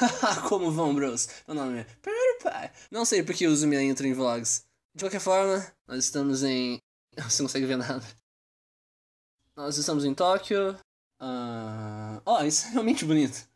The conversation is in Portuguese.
Como vão, bros? Meu nome é pai. Não sei porque uso minha intro em vlogs. De qualquer forma, nós estamos em... Você não consegue ver nada. Nós estamos em Tóquio. Uh... Oh, isso é realmente bonito.